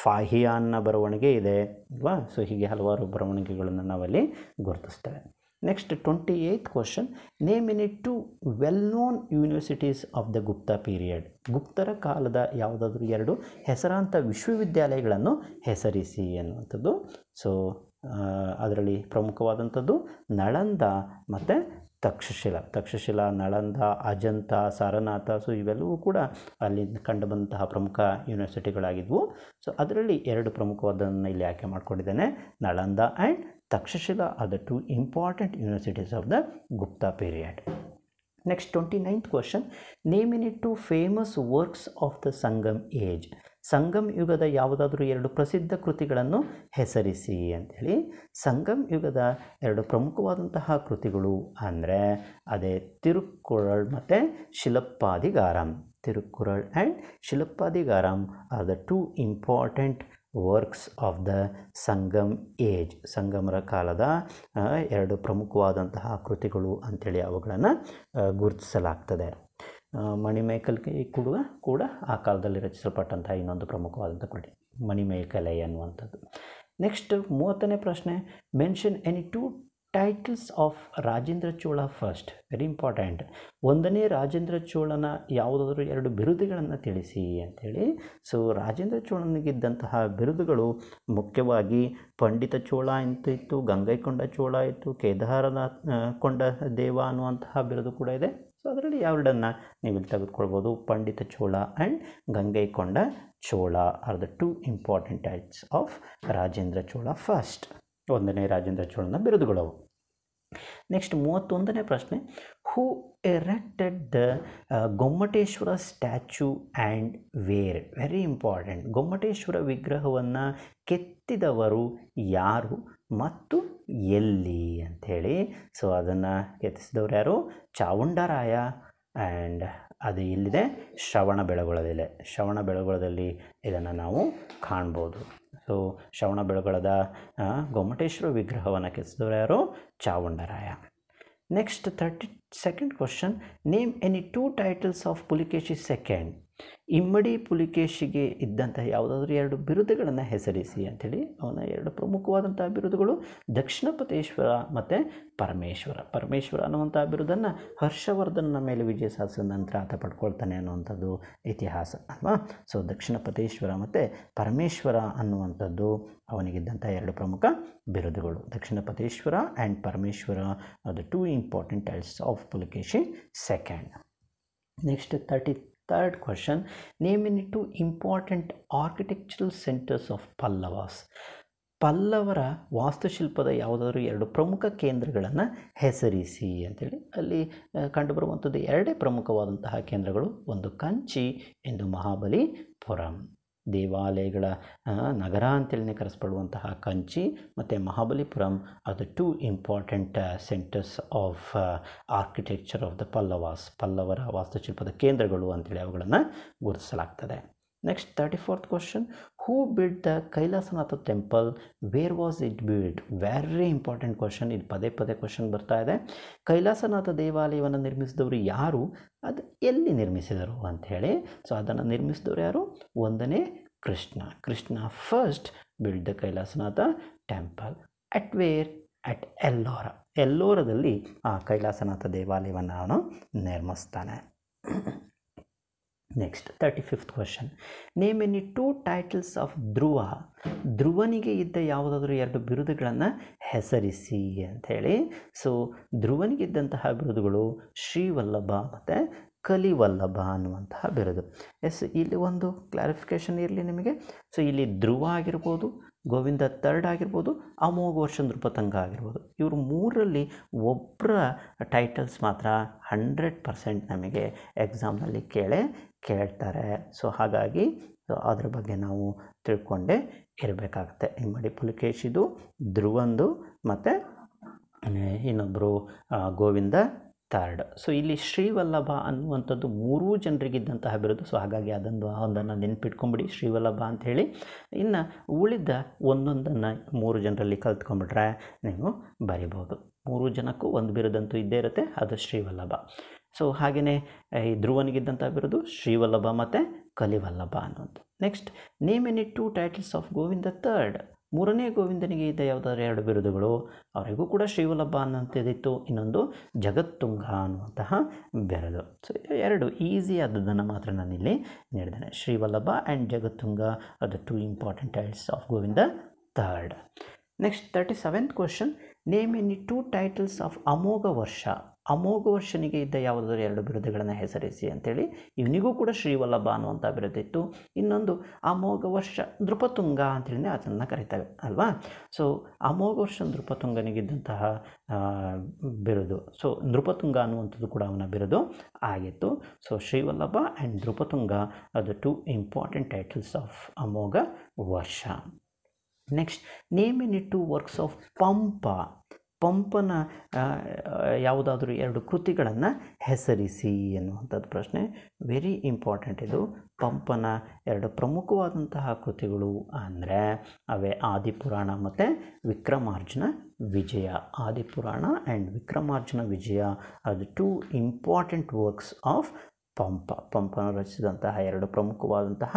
ಫಾಹಿಯಾನ್ನ ಬರವಣಿಗೆ ಇದೆ ಅಲ್ವಾ ಸೊ ಹೀಗೆ ಹಲವಾರು ಬರವಣಿಗೆಗಳನ್ನು ನಾವಲ್ಲಿ ಗುರುತಿಸ್ತೇವೆ next twenty Next, 28th name in it two well known universities of the Gupta period ಗುಪ್ತರ ಕಾಲದ ಯಾವುದಾದ್ರೂ ಎರಡು ಹೆಸರಾಂತ ವಿಶ್ವವಿದ್ಯಾಲಯಗಳನ್ನು ಹೆಸರಿಸಿ ಅನ್ನುವಂಥದ್ದು ಸೊ ಅದರಲ್ಲಿ ಪ್ರಮುಖವಾದಂಥದ್ದು ನಳಂದ ಮತ್ತು ತಕ್ಷಶಿಲ ತಕ್ಷಶಿಲ ನಳಂದ ಅಜಂತ ಸಾರನಾಥ ಸೊ ಇವೆಲ್ಲವೂ ಕೂಡ ಅಲ್ಲಿ ಕಂಡುಬಂತಹ ಪ್ರಮುಖ ಯೂನಿವರ್ಸಿಟಿಗಳಾಗಿದ್ವು ಸೊ ಅದರಲ್ಲಿ ಎರಡು ಪ್ರಮುಖವಾದನ್ನು ಇಲ್ಲಿ ಆಯ್ಕೆ ಮಾಡಿಕೊಂಡಿದ್ದೇನೆ Nalanda and Takshashila are the two important universities of the Gupta period next twenty ninth question name in it two famous works of the Sangam age Sangam ಯುಗದ ಯಾವುದಾದ್ರೂ ಎರಡು ಪ್ರಸಿದ್ಧ ಕೃತಿಗಳನ್ನು ಹೆಸರಿಸಿ ಅಂಥೇಳಿ ಸಂಗಮ್ ಯುಗದ ಎರಡು ಪ್ರಮುಖವಾದಂತಹ ಕೃತಿಗಳು ಅಂದರೆ ಅದೇ ತಿರುಕ್ಕುರಳ್ ಮತ್ತು ಶಿಲಪ್ಪಾದಿಗಾರಮ್ ತಿರುಕ್ಕುರಳ್ and Silappatikaram are the two important works of the Sangam age ಸಂಗಮರ ಕಾಲದ ಎರಡು ಪ್ರಮುಖವಾದಂತಹ ಕೃತಿಗಳು ಅಂಥೇಳಿ ಅವುಗಳನ್ನು ಗುರುತಿಸಲಾಗ್ತದೆ ಮಣಿಮೇಕಲ್ಗೆ ಕೂಡ ಕೂಡ ಆ ಕಾಲದಲ್ಲಿ ರಚಿಸಲ್ಪಟ್ಟಂತಹ ಇನ್ನೊಂದು ಪ್ರಮುಖವಾದಂಥ ಕೃತಿ ಮಣಿಮೇಕಲೆ ಅನ್ನುವಂಥದ್ದು ನೆಕ್ಸ್ಟ್ ಮೂವತ್ತನೇ ಪ್ರಶ್ನೆ mention any two titles of Rajendra Chola first very important ಒಂದನೇ ರಾಜೇಂದ್ರ ಚೋಳನ ಯಾವುದಾದ್ರೂ ಎರಡು ಬಿರುದುಗಳನ್ನು ತಿಳಿಸಿ ಅಂಥೇಳಿ ಸೊ ರಾಜೇಂದ್ರ ಚೋಳನಿಗಿದ್ದಂತಹ ಬಿರುದುಗಳು ಮುಖ್ಯವಾಗಿ ಪಂಡಿತ ಚೋಳ ಅಂತ ಇತ್ತು ಗಂಗೈಕೊಂಡ ಚೋಳ ಇತ್ತು ಕೇದಾರನಾಥ್ ಕೊಂಡ ದೇವ ಅನ್ನುವಂತಹ ಬಿರುದು ಕೂಡ ಇದೆ ಸೊ ಅದರಲ್ಲಿ ಎರಡನ್ನು ನೀವು ಇಲ್ಲಿ ತೆಗೆದುಕೊಳ್ಬೋದು Pandita Chola and Gangaikonda Chola are the two important types of Rajendra Chola first ಒಂದನೇ ರಾಜೇಂದ್ರ ಚೋಳನ ಬಿರುದುಗಳವು ನೆಕ್ಸ್ಟ್ ಮೂವತ್ತೊಂದನೇ ಪ್ರಶ್ನೆ who erected the Gommateshwara statue and where very important Gommateshwara ವಿಗ್ರಹವನ್ನು ಕೆತ್ತಿದವರು ಯಾರು ಮತ್ತು ಎಲ್ಲಿ ಅಂಥೇಳಿ ಸೊ ಅದನ್ನು ಕೆತ್ತಿಸಿದವರು ಯಾರು ಚಾವುಂಡರಾಯ ಆ್ಯಂಡ್ ಅದು ಇಲ್ಲಿದೆ ಶ್ರವಣ ಬೆಳಗೊಳದಿದೆ ಶ್ರವಣ ಬೆಳಗೊಳದಲ್ಲಿ ಇದನ್ನು ನಾವು ಕಾಣ್ಬೋದು ಸೊ ಶ್ರವಣ ಬೆಳಗೊಳದ ಗೊಮ್ಮಟೇಶ್ವರ ವಿಗ್ರಹವನ್ನು ಕೆತ್ತಿದವರು ಯಾರು Chavundaraya next thirty second question name any two titles of Pulakeshi second ಇಮ್ಮಡಿ ಪುಲಿಕೇಶಿಗೆ ಇದ್ದಂತಹ ಯಾವುದಾದ್ರೂ ಎರಡು ಬಿರುದುಗಳನ್ನು ಹೆಸರಿಸಿ ಅಂಥೇಳಿ ಅವನ ಎರಡು ಪ್ರಮುಖವಾದಂತಹ ಬಿರುದುಗಳು ದಕ್ಷಿಣಪತೇಶ್ವರ ಮತ್ತು ಪರಮೇಶ್ವರ ಪರಮೇಶ್ವರ ಅನ್ನುವಂಥ ಬಿರುದನ್ನು ಹರ್ಷವರ್ಧನ ಮೇಲೆ ವಿಜಯ ಸಾಧಿಸಿದ ನಂತರ ಆತ ಪಡ್ಕೊಳ್ತಾನೆ ಅನ್ನುವಂಥದ್ದು ಇತಿಹಾಸ ಅಲ್ವಾ ಸೊ ದಕ್ಷಿಣಪತೇಶ್ವರ ಮತ್ತು ಪರಮೇಶ್ವರ ಅನ್ನುವಂಥದ್ದು ಅವನಿಗಿದ್ದಂಥ ಎರಡು ಪ್ರಮುಖ ಬಿರುದುಗಳು ದಕ್ಷಿಣಪತೇಶ್ವರ ಆ್ಯಂಡ್ ಪರಮೇಶ್ವರ ಅದು two important titles of Pulakeshi second next thirty Third question naming two important architectural centers of Pallavas. ಪಲ್ಲವರ ವಾಸ್ತುಶಿಲ್ಪದ ಯಾವುದಾದ್ರೂ ಎರಡು ಪ್ರಮುಖ ಕೇಂದ್ರಗಳನ್ನು ಹೆಸರಿಸಿ ಅಂತೇಳಿ ಅಲ್ಲಿ ಕಂಡುಬರುವಂಥದ್ದು ಎರಡೇ ಪ್ರಮುಖವಾದಂತಹ ಕೇಂದ್ರಗಳು ಒಂದು ಕಂಚಿ ಎಂದು ಮಹಾಬಲಿಪುರಂ ದೇವಾಲಯಗಳ ನಗರ ಅಂತೇಳಿ ಕರೆಸ್ಪಡುವಂತಹ ಕಂಚಿ ಮತ್ತು ಮಹಾಬಲಿಪುರಂ ಅದು two important centres of architecture of the Pallavas ಪಲ್ಲವರ ವಾಸ್ತುಶಿಲ್ಪದ ಕೇಂದ್ರಗಳು ಅಂತೇಳಿ ಅವುಗಳನ್ನು ಗುರುತಿಸಲಾಗ್ತದೆ next 34th question Who built the Kailasanatha temple where was it built? Very important question. ಇದು ಪದೇ ಪದೇ ಕ್ವಶನ್ ಬರ್ತಾ ಇದೆ ಕೈಲಾಸನಾಥ ದೇವಾಲಯವನ್ನು ನಿರ್ಮಿಸಿದವರು ಯಾರು ಅದು ಎಲ್ಲಿ ನಿರ್ಮಿಸಿದರು ಅಂಥೇಳಿ ಸೊ ಅದನ್ನು ನಿರ್ಮಿಸಿದವರು ಯಾರು ಒಂದನೇ Krishna Krishna first build the Kailasanatha temple at where at Ellora ಎಲ್ಲೋರದಲ್ಲಿ ಆ ಕೈಲಾಸನಾಥ ದೇವಾಲಯವನ್ನು ಅವನು ನಿರ್ಮಿಸ್ತಾನೆ next thirty fifth question name any two titles of Dhruva ಧ್ರುವನಿಗೆ ಇದ್ದ ಯಾವುದಾದ್ರೂ ಎರಡು ಬಿರುದುಗಳನ್ನು ಹೆಸರಿಸಿ ಅಂಥೇಳಿ ಸೊ ಧ್ರುವನಿಗಿದ್ದಂತಹ ಬಿರುದುಗಳು ಶ್ರೀವಲ್ಲಭ ಮತ್ತು ಕಲಿವಲ್ಲಭ ಅನ್ನುವಂತಹ ಬಿರುದು ಎಸ್ ಇಲ್ಲಿ ಒಂದು ಕ್ಲಾರಿಫಿಕೇಷನ್ ಇರಲಿ ನಿಮಗೆ ಸೊ ಇಲ್ಲಿ ಧ್ರುವ ಆಗಿರ್ಬೋದು ಗೋವಿಂದ ತರ್ಡ್ ಆಗಿರ್ಬೋದು ಅಮೋಘ ವರ್ಷ ನೃಪತಂಗ ಆಗಿರ್ಬೋದು ಇವರು ಮೂರರಲ್ಲಿ ಒಬ್ಬರ ಟೈಟಲ್ಸ್ ಮಾತ್ರ ಹಂಡ್ರೆಡ್ ಪರ್ಸೆಂಟ್ ನಮಗೆ ಎಕ್ಸಾಮ್ನಲ್ಲಿ ಕೇಳೇ ಕೇಳ್ತಾರೆ ಸೊ ಹಾಗಾಗಿ ಅದ್ರ ಬಗ್ಗೆ ನಾವು ತಿಳ್ಕೊಂಡೇ ಇರಬೇಕಾಗತ್ತೆ ಈ ಮಾಡಿ ಪುಲಿಕೇಶಿದು ಧ್ರುವಂದು ಮತ್ತು ಇನ್ನೊಬ್ಬರು ಗೋವಿಂದ ಥರ್ಡ್ ಸೊ ಇಲ್ಲಿ ಶ್ರೀವಲ್ಲಭ ಅನ್ನುವಂಥದ್ದು ಮೂರೂ ಜನರಿಗಿದ್ದಂತಹ ಬಿರುದು ಸೊ ಹಾಗಾಗಿ ಅದೊಂದು ಒಂದನ್ನು ನೆನ್ಪಿಟ್ಕೊಂಬಿಡಿ ಶ್ರೀವಲ್ಲಭ ಅಂಥೇಳಿ ಇನ್ನು ಉಳಿದ ಒಂದೊಂದನ್ನು ಮೂರು ಜನರಲ್ಲಿ ಕಲ್ತ್ಕೊಂಡ್ಬಿಟ್ರೆ ನೀವು ಬರಿಬೋದು ಮೂರು ಜನಕ್ಕೂ ಒಂದು ಬಿರುದಂತೂ ಇದ್ದೇ ಇರುತ್ತೆ ಅದು ಶ್ರೀವಲ್ಲಭ ಸೊ ಹಾಗೆಯೇ ಈ ಧ್ರುವನಿಗಿದ್ದಂಥ ಬಿರುದು ಶ್ರೀವಲ್ಲಭ ಮತ್ತು ಕಲಿವಲ್ಲಭ ಅನ್ನೋದು next name any two titles of Govinda third ಮೂರನೇ ಗೋವಿಂದನಿಗೆ ಇದ್ದ ಯಾವುದಾದ್ರು ಎರಡು ಬಿರುದುಗಳು ಅವರಿಗೂ ಕೂಡ ಶ್ರೀವಲ್ಲಭ ಅನ್ನೋಂಥದ್ದಿತ್ತು ಇನ್ನೊಂದು ಜಗತ್ತುಂಗ ಅನ್ನುವಂತಹ ಬೆರದು ಸೊ ಎರಡು ಈಸಿ ಆದದ್ದನ್ನು ಮಾತ್ರ ನಾನಿಲ್ಲಿ ನೀಡಿದ್ದೇನೆ Srivallabha and Jagattunga are two important titles of Govinda third next thirty seventh question name any two titles of Amoghavarsha ಅಮೋಘವರ್ಷನಿಗೆ ಇದ್ದ ಯಾವುದಾದ್ರೂ ಎರಡು ಬಿರುದುಗಳನ್ನು ಹೆಸರಿಸಿ ಅಂಥೇಳಿ ಇವನಿಗೂ ಕೂಡ ಶ್ರೀವಲ್ಲಭ ಅನ್ನುವಂಥ ಬಿರುದಿತ್ತು ಇನ್ನೊಂದು ಅಮೋಘವರ್ಷ ನೃಪತುಂಗ ಅಂತೇಳಿ ಅದನ್ನು ಕರಿತವೆ ಅಲ್ವಾ ಸೊ ವರ್ಷ ನೃಪತುಂಗನಿಗಿದ್ದಂತಹ ಬಿರುದು ಸೊ ನೃಪತುಂಗ ಅನ್ನುವಂಥದ್ದು ಕೂಡ ಅವನ ಬಿರುದು ಆಗಿತ್ತು ಸೊ ಶ್ರೀವಲ್ಲಭ ಆ್ಯಂಡ್ ನೃಪತುಂಗ ಅದು to important titles of Amoghavarsha next name in it two works of Pampa ಪಂಪನ ಯಾವುದಾದ್ರೂ ಎರಡು ಕೃತಿಗಳನ್ನು ಹೆಸರಿಸಿ ಎನ್ನುವಂಥದ್ದು ಪ್ರಶ್ನೆ ವೆರಿ ಇಂಪಾರ್ಟೆಂಟ್ ಇದು ಪಂಪನ ಎರಡು ಪ್ರಮುಖವಾದಂತಹ ಕೃತಿಗಳು ಅಂದರೆ ಅವೇ ಆದಿಪುರಾಣ ಮತ್ತು ವಿಕ್ರಮಾರ್ಜುನ ವಿಜಯ ಆದಿಪುರಾಣ ಆ್ಯಂಡ್ ವಿಕ್ರಮಾರ್ಜುನ ವಿಜಯ ಅದು two important works of Pampa ಪಂಪನ ರಚಿಸಿದಂತಹ ಎರಡು ಪ್ರಮುಖವಾದಂತಹ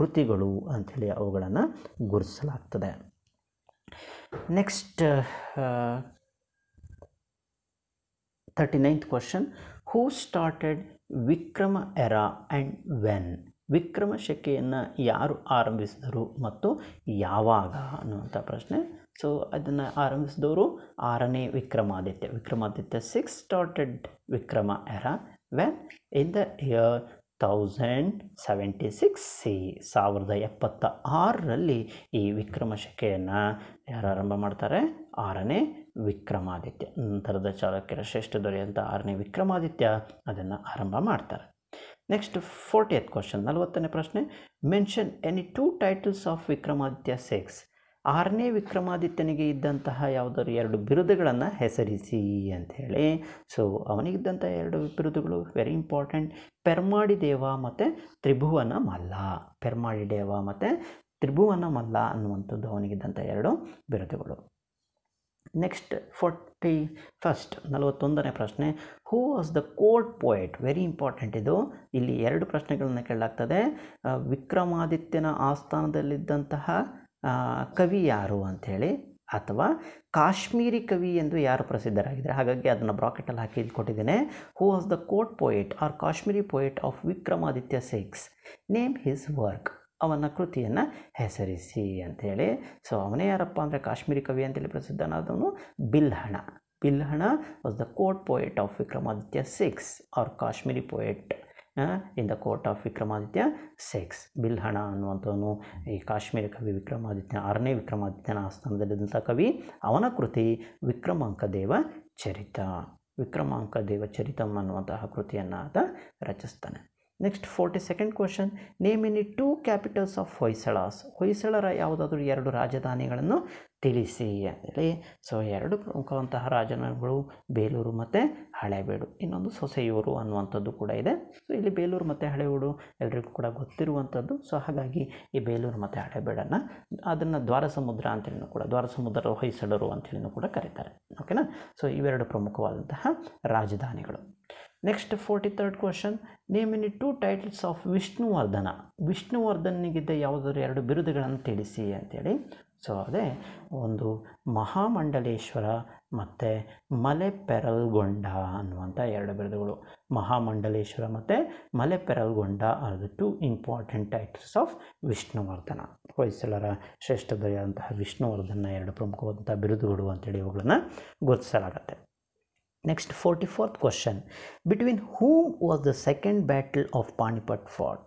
ಕೃತಿಗಳು ಅಂಥೇಳಿ ಅವುಗಳನ್ನು ಗುರುತಿಸಲಾಗ್ತದೆ next thirty ninth question who started Vikrama era and when Vikrama ಶಕೆಯನ್ನು ಯಾರು ಆರಂಭಿಸಿದರು ಮತ್ತು ಯಾವಾಗ ಅನ್ನುವಂಥ ಪ್ರಶ್ನೆ ಸೊ ಅದನ್ನು ಆರಂಭಿಸಿದವರು ಆರನೇ Vikramaditya Vikramaditya six started Vikrama era when in the year thousand seventy six C ಸಾವಿರದ ಎಪ್ಪತ್ತ ಆರರಲ್ಲಿ ಈ ವಿಕ್ರಮ ಶಕೆಯನ್ನು ಯಾರು ಆರಂಭ ಮಾಡ್ತಾರೆ ಆರನೇ ವಿಕ್ರಮಾದಿತ್ಯ ನಂತರದ ಚಾಲಕ್ಯರ ಶ್ರೇಷ್ಠ ದೊರೆಯಂತ ಆರನೇ ವಿಕ್ರಮಾದಿತ್ಯ ಅದನ್ನು ಆರಂಭ ಮಾಡ್ತಾರೆ ನೆಕ್ಸ್ಟ್ ಫೋರ್ಟಿ ಏತ್ ಕ್ವಶನ್ ನಲವತ್ತನೇ ಪ್ರಶ್ನೆ mention any two titles of Vikramaditya six ಆರನೇ ವಿಕ್ರಮಾದಿತ್ಯನಿಗೆ ಇದ್ದಂತಹ ಯಾವುದಾದ್ರು ಎರಡು ಬಿರುದುಗಳನ್ನು ಹೆಸರಿಸಿ ಅಂತ ಹೇಳಿ ಸೊ ಅವನಿಗಿದ್ದಂಥ ಎರಡು ಬಿರುದುಗಳು ವೆರಿ ಇಂಪಾರ್ಟೆಂಟ್ ಪೆರ್ಮಾಡಿ ದೇವ ಮತ್ತು ತ್ರಿಭುವನ ಮಲ್ಲ ಪೆರ್ಮಾಡಿ ದೇವ ಮತ್ತು ತ್ರಿಭುವನ ಮಲ್ಲ ಅನ್ನುವಂಥದ್ದು ಅವನಿಗಿದ್ದಂಥ ಎರಡು ಬಿರುದುಗಳು ನೆಕ್ಸ್ಟ್ ಫೋರ್ಟಿ ಫಸ್ಟ್ ನಲವತ್ತೊಂದನೇ ಪ್ರಶ್ನೆ who was the court poet very important ಇದು ಇಲ್ಲಿ ಎರಡು ಪ್ರಶ್ನೆಗಳನ್ನು ಕೇಳಲಾಗ್ತದೆ ವಿಕ್ರಮಾದಿತ್ಯನ ಆಸ್ಥಾನದಲ್ಲಿದ್ದಂತಹ ಕವಿ ಯಾರು ಅಂಥೇಳಿ ಅಥವಾ ಕಾಶ್ಮೀರಿ ಕವಿ ಎಂದು ಯಾರು ಪ್ರಸಿದ್ಧರಾಗಿದ್ದಾರೆ ಹಾಗಾಗಿ ಅದನ್ನು ಬ್ರಾಕೆಟಲ್ಲಿ ಹಾಕಿ ಕೊಟ್ಟಿದ್ದೇನೆ who was the court poet or Kashmiri poet of Vikramaditya six name his work ಅವನ ಕೃತಿಯನ್ನು ಹೆಸರಿಸಿ ಅಂಥೇಳಿ ಸೊ ಅವನೇ ಯಾರಪ್ಪ ಅಂದರೆ ಕಾಶ್ಮೀರಿ ಕವಿ ಅಂತೇಳಿ ಪ್ರಸಿದ್ಧನಾದವನು Bilhana Bilhana was the court poet of Vikramaditya six or Kashmiri poet in the court of Vikramaditya six Bilhana ಅನ್ನುವಂಥವನು ಈ ಕಾಶ್ಮೀರಿ ಕವಿ ವಿಕ್ರಮಾದಿತ್ಯ ಆರನೇ ವಿಕ್ರಮಾದಿತ್ಯನ ಆಸ್ಥಾನದಲ್ಲಿದ್ದಂಥ ಕವಿ ಅವನ ಕೃತಿ ವಿಕ್ರಮಾಂಕ ದೇವ ಚರಿತ ವಿಕ್ರಮಾಂಕ ದೇವ ಚರಿತಂ ಅನ್ನುವಂತಹ ಕೃತಿಯನ್ನು ಆತ ರಚಿಸ್ತಾನೆ next forty second question name any two capitals of Hoysalas ಹೊಯ್ಸಳರ ಯಾವುದಾದ್ರೂ ಎರಡು ರಾಜಧಾನಿಗಳನ್ನು ತಿಳಿಸಿ ಅಂತೇಳಿ ಸೊ ಎರಡು ಪ್ರಮುಖವಂತಹ ರಾಜನಗಳು ಬೇಲೂರು ಮತ್ತು ಹಳೆಬೀಡು ಇನ್ನೊಂದು ಸೊಸೆಯೂರು ಅನ್ನುವಂಥದ್ದು ಕೂಡ ಇದೆ ಸೊ ಇಲ್ಲಿ ಬೇಲೂರು ಮತ್ತು ಹಳೆಬೀಡು ಎಲ್ರಿಗೂ ಕೂಡ ಗೊತ್ತಿರುವಂಥದ್ದು ಸೊ ಹಾಗಾಗಿ ಈ ಬೇಲೂರು ಮತ್ತು ಹಳೇಬೇಡನ್ನು ಅದನ್ನು ದ್ವಾರ ಸಮುದ್ರ ಕೂಡ ದ್ವಾರ ಸಮುದ್ರ ಹೊಯ್ಸಳರು ಅಂತೇಳಿ ಕೂಡ ಕರೀತಾರೆ ಓಕೆನಾ ಸೊ ಇವೆರಡು ಪ್ರಮುಖವಾದಂತಹ ರಾಜಧಾನಿಗಳು next forty third question name any two titles of Vishnuvardhana ವಿಷ್ಣುವರ್ಧನಿಗಿದ್ದ ಯಾವುದಾದ್ರು ಎರಡು ಬಿರುದುಗಳನ್ನು ತಿಳಿಸಿ ಅಂತೇಳಿ ಸೊ ಅದೇ ಒಂದು ಮಹಾಮಂಡಲೇಶ್ವರ ಮತ್ತು ಮಲೆಪೆರಲ್ಗೊಂಡ ಅನ್ನುವಂಥ ಎರಡು ಬಿರುದುಗಳು ಮಹಾಮಂಡಲೇಶ್ವರ ಮತ್ತು Malaparolganda are the two important titles of Vishnuvardhana ಹೊಯ್ಸಳರ ಶ್ರೇಷ್ಠದಂತಹ ವಿಷ್ಣುವರ್ಧನ ಎರಡು ಪ್ರಮುಖವಾದಂಥ ಬಿರುದುಗಳು ಅಂತೇಳಿ ಇವುಗಳನ್ನು ಗುರುತಿಸಲಾಗತ್ತೆ next forty fourth question between whom was the second battle of Panipat fought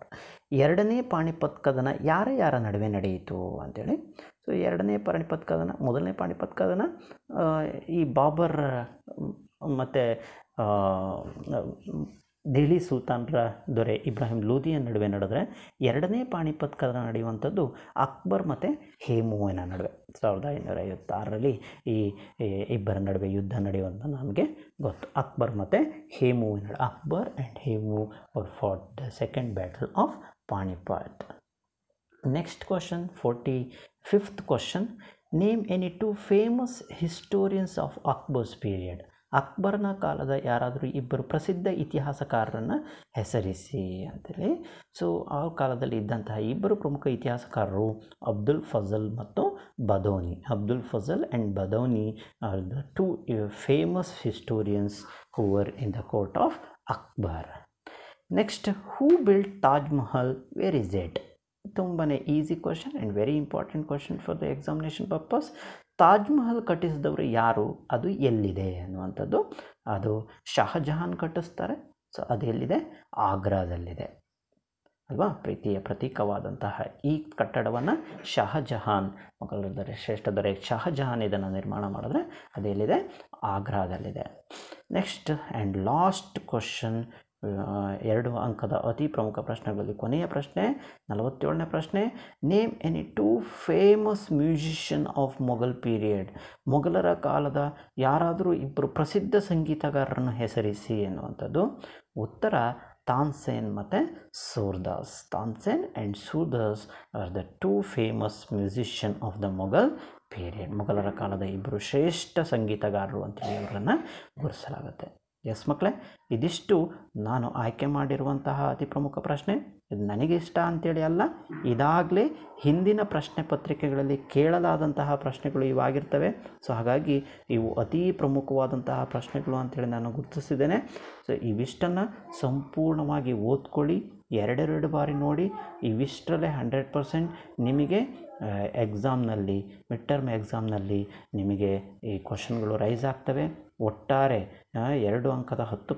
ಎರಡನೇ ಪಾಣಿಪತ್ ಕದನ ಯಾರ ಯಾರ ನಡುವೆ ನಡೆಯಿತು ಅಂತೇಳಿ ಸೊ ಎರಡನೇ ಪಾಣಿಪತ್ ಕದನ ಮೊದಲನೇ ಪಾಣಿಪತ್ ಕದನ ಈ ಬಾಬರ್ ಮತ್ತು ದೆಹಲಿ ಸುಲ್ತಾನರ ದೊರೆ ಇಬ್ರಾಹಿಂ ಲೋಧಿಯ ನಡುವೆ ನಡೆದರೆ ಎರಡನೇ ಪಾಣಿಪತ್ ಕದನ ನಡೆಯುವಂಥದ್ದು ಅಕ್ಬರ್ ಮತ್ತು ಹೇಮುವಿನ ನಡುವೆ ಸಾವಿರದ ಐನೂರ ಐವತ್ತಾರರಲ್ಲಿ ಈ ಇಬ್ಬರ ನಡುವೆ ಯುದ್ಧ ನಡೆಯುವಂಥ ನಮಗೆ ಗೊತ್ತು ಅಕ್ಬರ್ ಮತ್ತು ಹೇಮುವಿನ ಅಕ್ಬರ್ ಆ್ಯಂಡ್ ಹೇಮು ಅವ್ರ fought the second battle of Panipat next question forty fifth question name any two famous historians of Akbar's period ಅಕ್ಬರ್ನ ಕಾಲದ ಯಾರಾದರೂ ಇಬ್ಬರು ಪ್ರಸಿದ್ಧ ಇತಿಹಾಸಕಾರರನ್ನು ಹೆಸರಿಸಿ ಅಂತೇಳಿ ಸೊ ಆ ಕಾಲದಲ್ಲಿ ಇದ್ದಂತಹ ಇಬ್ಬರು ಪ್ರಮುಖ ಇತಿಹಾಸಕಾರರು ಅಬ್ದುಲ್ ಫಜಲ್ ಮತ್ತು Badauni Abdul Fazal and Badauni are the two famous historians who were in the court of Akbar next who built Taj Mahal where is it ತುಂಬಾ easy question and very important question for the examination purpose Taj Mahal ಕಟ್ಟಿಸಿದವರು ಯಾರು ಅದು ಎಲ್ಲಿದೆ ಅನ್ನುವಂಥದ್ದು ಅದು ಶಹಜಹಾನ್ ಕಟ್ಟಿಸ್ತಾರೆ ಸೊ ಎಲ್ಲಿದೆ ಆಗ್ರಾದಲ್ಲಿದೆ ಅಲ್ವಾ ಪ್ರೀತಿಯ ಪ್ರತೀಕವಾದಂತಹ ಈ ಕಟ್ಟಡವನ್ನು ಶಹಜಹಾನ್ ಮೊಘಲರದರೆ ಶ್ರೇಷ್ಠ ದೊರೆ ಶಹಜಹಾನ್ ಇದನ್ನು ನಿರ್ಮಾಣ ಮಾಡಿದ್ರೆ ಅದೆಲ್ಲಿದೆ ಆಗ್ರಾದಲ್ಲಿದೆ ನೆಕ್ಸ್ಟ್ ಆ್ಯಂಡ್ ಲಾಸ್ಟ್ ಕ್ವಶನ್ ಎರಡು ಅಂಕದ ಅತಿ ಪ್ರಮುಖ ಪ್ರಶ್ನೆಗಳಲ್ಲಿ ಕೊನೆಯ ಪ್ರಶ್ನೆ ನಲವತ್ತೇಳನೇ ಪ್ರಶ್ನೆ name any two famous musician of Mughal period ಮೊಘಲರ ಕಾಲದ ಯಾರಾದರೂ ಇಬ್ಬರು ಪ್ರಸಿದ್ಧ ಸಂಗೀತಗಾರರನ್ನು ಹೆಸರಿಸಿ ಎನ್ನುವಂಥದ್ದು ಉತ್ತರ ತಾನ್ಸೇನ್ ಮತ್ತು Surdas Tansen and Surdas are the two famous musician of the Mughal period ಮೊಘಲರ ಕಾಲದ ಇಬ್ಬರು ಶ್ರೇಷ್ಠ ಸಂಗೀತಗಾರರು ಅಂತೇಳಿ ಅವರನ್ನು ಗುರುಸಲಾಗುತ್ತೆ ಎಸ್ ಮಕ್ಕಳೇ ಇದಿಷ್ಟು ನಾನು ಆಯ್ಕೆ ಮಾಡಿರುವಂತಹ ಅತಿ ಪ್ರಮುಖ ಪ್ರಶ್ನೆ ಇದು ನನಗೆ ಇಷ್ಟ ಅಂಥೇಳಿ ಅಲ್ಲ ಇದಾಗಲೇ ಹಿಂದಿನ ಪ್ರಶ್ನೆ ಪತ್ರಿಕೆಗಳಲ್ಲಿ ಕೇಳಲಾದಂತಹ ಪ್ರಶ್ನೆಗಳು ಇವಾಗಿರ್ತವೆ ಸೊ ಹಾಗಾಗಿ ಇವು ಅತೀ ಪ್ರಮುಖವಾದಂತಹ ಪ್ರಶ್ನೆಗಳು ಅಂಥೇಳಿ ನಾನು ಗುರುತಿಸಿದ್ದೇನೆ ಸೊ ಇವಿಷ್ಟನ್ನು ಸಂಪೂರ್ಣವಾಗಿ ಓದ್ಕೊಳ್ಳಿ ಎರಡೆರಡು ಬಾರಿ ನೋಡಿ ಇವಿಷ್ಟರಲ್ಲೇ ಹಂಡ್ರೆಡ್ ಪರ್ಸೆಂಟ್ ನಿಮಗೆ ಎಕ್ಸಾಮ್ನಲ್ಲಿ ಮಿಡ್ ಟರ್ಮ್ ಎಕ್ಸಾಮ್ನಲ್ಲಿ ನಿಮಗೆ ಈ ಕ್ವಶನ್ಗಳು ರೈಸ್ ಆಗ್ತವೆ ಒಟ್ಟಾರೆ ಎರಡು ಅಂಕದ ಹತ್ತು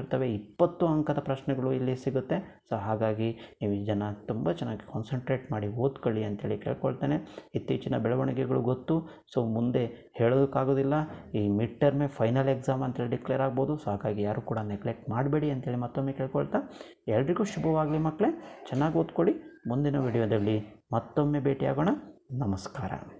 ಇರ್ತವೆ ಇಪ್ಪತ್ತು ಅಂಕದ ಪ್ರಶ್ನೆಗಳು ಇಲ್ಲಿ ಸಿಗುತ್ತೆ ಸೊ ಹಾಗಾಗಿ ನೀವು ಜನ ತುಂಬ ಚೆನ್ನಾಗಿ ಕಾನ್ಸಂಟ್ರೇಟ್ ಮಾಡಿ ಓದ್ಕೊಳ್ಳಿ ಅಂತೇಳಿ ಕೇಳ್ಕೊಳ್ತೇನೆ ಇತ್ತೀಚಿನ ಬೆಳವಣಿಗೆಗಳು ಗೊತ್ತು ಸೊ ಮುಂದೆ ಹೇಳೋದಕ್ಕಾಗೋದಿಲ್ಲ ಈ ಮಿಡ್ ಟರ್ಮೇ ಫೈನಲ್ ಎಕ್ಸಾಮ್ ಅಂತೇಳಿ ಡಿಕ್ಲೇರ್ ಆಗ್ಬೋದು ಸೊ ಹಾಗಾಗಿ ಯಾರು ಕೂಡ ನೆಗ್ಲೆಕ್ಟ್ ಮಾಡಬೇಡಿ ಅಂಥೇಳಿ ಮತ್ತೊಮ್ಮೆ ಕೇಳ್ಕೊಳ್ತಾ ಎಲ್ರಿಗೂ ಶುಭವಾಗಲಿ ಮಕ್ಕಳೇ ಚೆನ್ನಾಗಿ ಓದ್ಕೊಳ್ಳಿ ಮುಂದಿನ ವಿಡಿಯೋದಲ್ಲಿ ಮತ್ತೊಮ್ಮೆ ಭೇಟಿಯಾಗೋಣ ನಮಸ್ಕಾರ